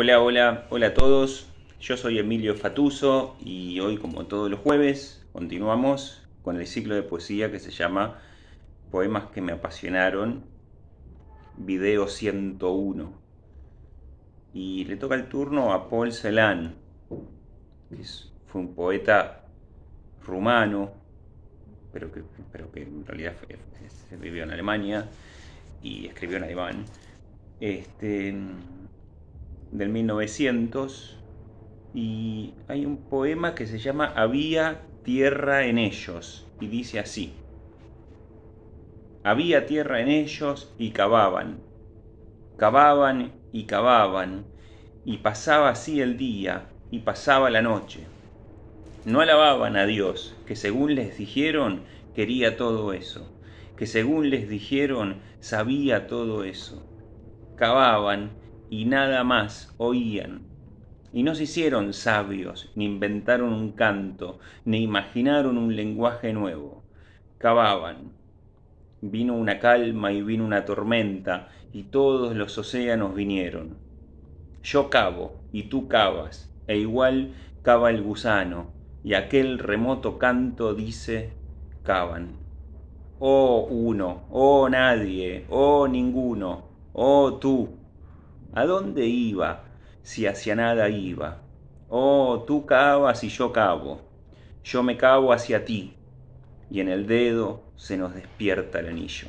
Hola, hola, hola a todos. Yo soy Emilio Fatuso y hoy, como todos los jueves, continuamos con el ciclo de poesía que se llama Poemas que me apasionaron, video 101. Y le toca el turno a Paul Celan, que fue un poeta rumano, pero que, en realidad vivió en Alemania y escribió en alemán. Este del 1900 y hay un poema que se llama Había tierra en ellos y dice así. Había tierra en ellos y cavaban, cavaban y cavaban y pasaba así el día y pasaba la noche. No alababan a Dios, que según les dijeron quería todo eso, que según les dijeron sabía todo eso. Cavaban y nada más oían. Y no se hicieron sabios, ni inventaron un canto, ni imaginaron un lenguaje nuevo. Cavaban. Vino una calma y vino una tormenta, y todos los océanos vinieron. Yo cavo, y tú cavas, e igual cava el gusano, y aquel remoto canto dice, cavan. Oh uno, oh nadie, oh ninguno, oh tú, ¿A dónde iba si hacia nada iba? Oh, tú cabas y yo cabo. Yo me cabo hacia ti. Y en el dedo se nos despierta el anillo.